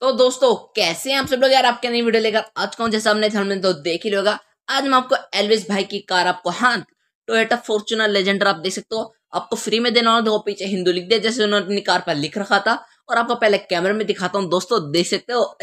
तो दोस्तों कैसे हैं आप सब लोग यार आपके नई वीडियो लेकर आज कौन जैसा हमने हमने तो देख ही होगा आज मैं आपको एलविस भाई की कार आपको हाँ टोयोटा फॉर्चुनर लेजेंडर आप देख सकते हो आपको फ्री में देना होगा पीछे हिंदू लिख दिया जैसे उन्होंने अपनी कार पर लिख रखा था और आपको पहले कैमरे में दिखाता हूँ दोस्तों देख सकते हो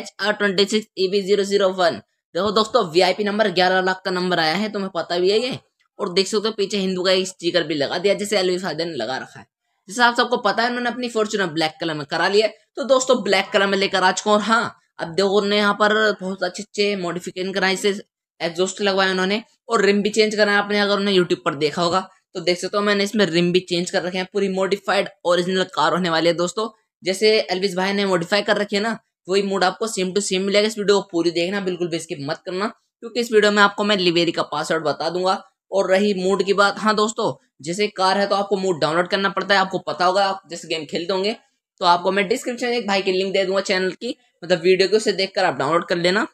H R twenty six E B zero zero one देखो दोस्तों वीआईपी नंबर ग्यारह लाख का नंबर आया है तुम्हें पता भी है ये और देख सकते हो पीछे हिंदू का एक स्टीकर भी लगा दिया जैसे एलविस भाई ने लगा रखा है जैसे आप सबको पता है मैंने अपनी फॉर्चुनर ब्लैक कलर में करा लिया तो दोस्तों ब्लैक कलर में लेकर आ चुका हूँ और हाँ अब देखो ने यहाँ पर बहुत अच्छे अच्छे मॉडिफिकेशन कराए इसे एग्जॉस्ट लगवाया उन्होंने और रिम भी चेंज कराया आपने अगर उन्हें यूट्यूब पर देखा होगा तो देख सकते हो मैंने इसमें रिम भी चेंज कर रखे हैं पूरी मॉडिफाइड ओरिजिनल कार होने वाली है दोस्तों जैसे एलविस भाई ने मॉडिफाई कर रखी है ना वही मूड आपको सेम टू सेम मिलेगा इस वीडियो को पूरी देखना बिल्कुल भी इसकी मत करना क्योंकि इस वीडियो में आपको मैं लिवेरी का पासवर्ड बता दूंगा और रही मूड की बात हाँ दोस्तों जैसे कार है तो आपको मूड डाउनलोड करना पड़ता है आपको पता होगा आप जैसे गेम खेलते होंगे तो आपको मैं डिस्क्रिप्शन एक भाई की लिंक दे दूंगा चैनल की मतलब वीडियो को उसे देखकर आप डाउनलोड कर लेना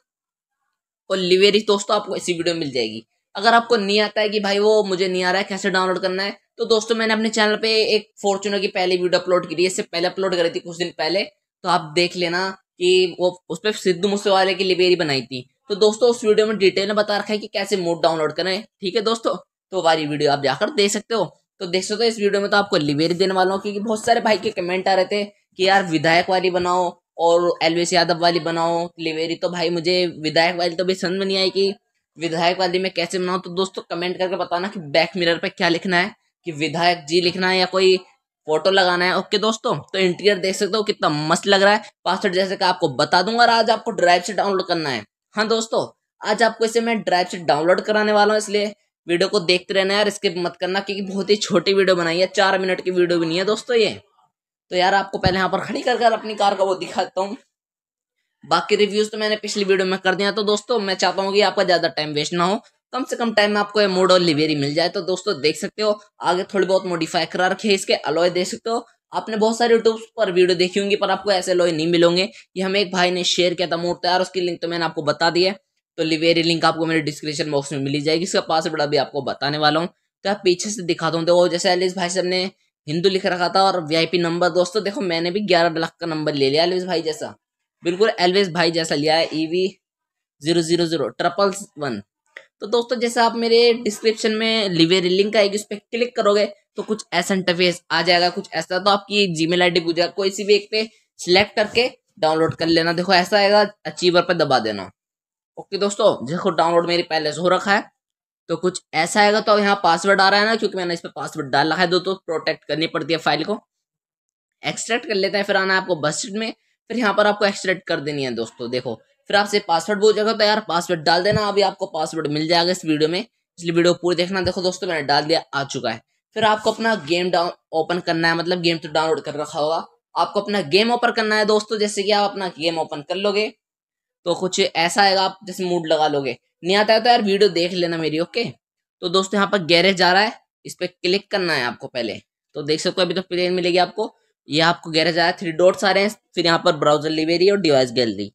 और लिवेरी दोस्तों आपको इसी वीडियो में मिल जाएगी अगर आपको नहीं आता है कि भाई वो मुझे नहीं आ रहा है कैसे डाउनलोड करना है तो दोस्तों मैंने अपने चैनल पे एक फॉर्चुनर की पहली वीडियो अपलोड की इससे पहले अपलोड करी थी कुछ दिन पहले तो आप देख लेना कि वो उस पर सिद्धू मूसेवाले की लिबेरी बनाई थी तो दोस्तों उस वीडियो में डिटेल में बता रखा है कि कैसे मूड डाउनलोड करें ठीक है दोस्तों तो वारी वीडियो आप जाकर देख सकते हो तो देख सकते हो इस वीडियो में तो आपको लिवेरी देने वाला हूँ क्योंकि बहुत सारे भाई के कमेंट आ रहे थे कि यार विधायक वाली बनाओ और एलवेश यादव वाली बनाओ लिवेरी तो भाई मुझे विधायक वाली तो भी समझ में नहीं आई कि विधायक वाली में कैसे बनाऊँ तो दोस्तों कमेंट करके बताना कि बैक मिरर पर क्या लिखना है कि विधायक जी लिखना है या कोई फोटो लगाना है ओके दोस्तों तो इंटीरियर देख सकते हो कितना मस्त लग रहा है पासवर्ड जैसे कि आपको बता दूंगा आज आपको ड्राइव से डाउनलोड करना है हाँ दोस्तों आज आपको इसे मैं ड्राइव से डाउनलोड कराने वाला हूँ इसलिए वीडियो को देखते रहना यार इसके मत करना क्योंकि बहुत ही छोटी वीडियो बनाई है चार मिनट की वीडियो भी नहीं है दोस्तों ये तो यार आपको पहले यहाँ पर खड़ी कर कर अपनी कार का वो दिखाता हूँ बाकी रिव्यूज़ तो मैंने पिछली वीडियो में कर दिया तो दोस्तों मैं चाहता हूँ कि आपका ज़्यादा टाइम वेस्ट ना हो कम से कम टाइम में आपको ये मोड और लिवेरी मिल जाए तो दोस्तों देख सकते हो आगे थोड़ी बहुत मॉडिफाई करा रखी है इसके अलॉय देख सकते हो आपने बहुत सारे यूट्यूब पर वीडियो देखी होंगी पर आपको ऐसे लोहे नहीं मिलोंगे ये हमें एक भाई ने शेयर किया था मोट तैयार उसकी लिंक तो मैंने आपको बता दी है तो लिवेरी लिंक आपको मेरे डिस्क्रिप्शन बॉक्स में मिली जाएगी इसका पासवर्ड अभी आपको बताने वाला हूँ तो आप पीछे से दिखाता हूँ देखो जैसे अलिस भाई साहब ने हिंदू लिख रखा था और वीआईपी नंबर दोस्तों देखो मैंने भी ग्यारह लाख का नंबर ले लिया एलविस भाई जैसा बिल्कुल एलविस भाई जैसा लिया है EV zero zero zero triple one तो दोस्तों जैसे आप मेरे डिस्क्रिप्शन में लिवेरी लिंक आएगी उस पर क्लिक करोगे तो कुछ ऐसा इंटरफेस आ जाएगा कुछ ऐसा तो आपकी जी मेल आई पूजा कोई सी भी एक पे सिलेक्ट करके डाउनलोड कर लेना देखो ऐसा आएगा अचीवर पर दबा देना ओके दोस्तों देखो डाउनलोड मेरी पहले से हो रखा है तो कुछ ऐसा आएगा तो यहाँ पासवर्ड आ रहा है ना क्योंकि मैंने इस पर पासवर्ड डाल रखा है दोस्तों प्रोटेक्ट करनी पड़ती है फाइल को एक्सट्रैक्ट कर लेता है फिर आना है आपको बस में फिर यहाँ पर आपको एक्सट्रैक्ट कर देनी है दोस्तों देखो फिर आपसे पासवर्ड बोल जाएगा तो यार पासवर्ड डाल देना अभी आपको पासवर्ड मिल जाएगा इस वीडियो में इसलिए वीडियो पूरी देखना देखो दोस्तों मैंने डाल दिया आ चुका है फिर आपको अपना गेम डाउन ओपन करना है मतलब गेम तो डाउनलोड कर रखा होगा आपको अपना गेम ओपन करना है दोस्तों जैसे कि आप अपना गेम ओपन कर लोगे तो कुछ ऐसा आएगा आप जैसे मूड लगा लोगे नहीं आता है तो यार वीडियो देख लेना मेरी ओके तो दोस्तों यहाँ पर गैरेज जा रहा है इस पर क्लिक करना है आपको पहले तो देख सकते हो अभी तो प्लेन मिलेगी आपको ये आपको गैरेज आया थ्री डॉट्स आ रहे हैं फिर यहाँ पर ब्राउजर लिबेरी और डिवाइस गैलरी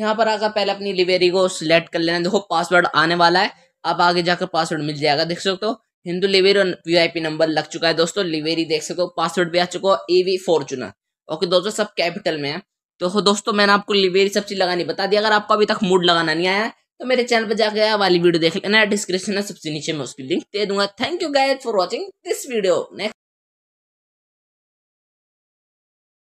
यहाँ पर आकर पहले अपनी लिवेरी को सिलेक्ट कर लेना देखो पासवर्ड आने वाला है आप आगे जाकर पासवर्ड मिल जाएगा देख सकते हो हिंदू लिवेरी और वीआईपी नंबर लग चुका है दोस्तों लिवेरी देख सकते हो पासवर्ड भी आ चुका है एवी फॉर्चुनर ओके दोस्तों सब कैपिटल में है तो दोस्तों मैंने आपको लिवेरी सब चीज लगानी बता दी अगर आपको अभी तक मूड लगाना नहीं आया तो मेरे चैनल पर जाकर वाली वीडियो देख लेना डिस्क्रिप्शन है सबसे नीचे मैं उसकी लिंक दे दूंगा thank you guys for watching this video next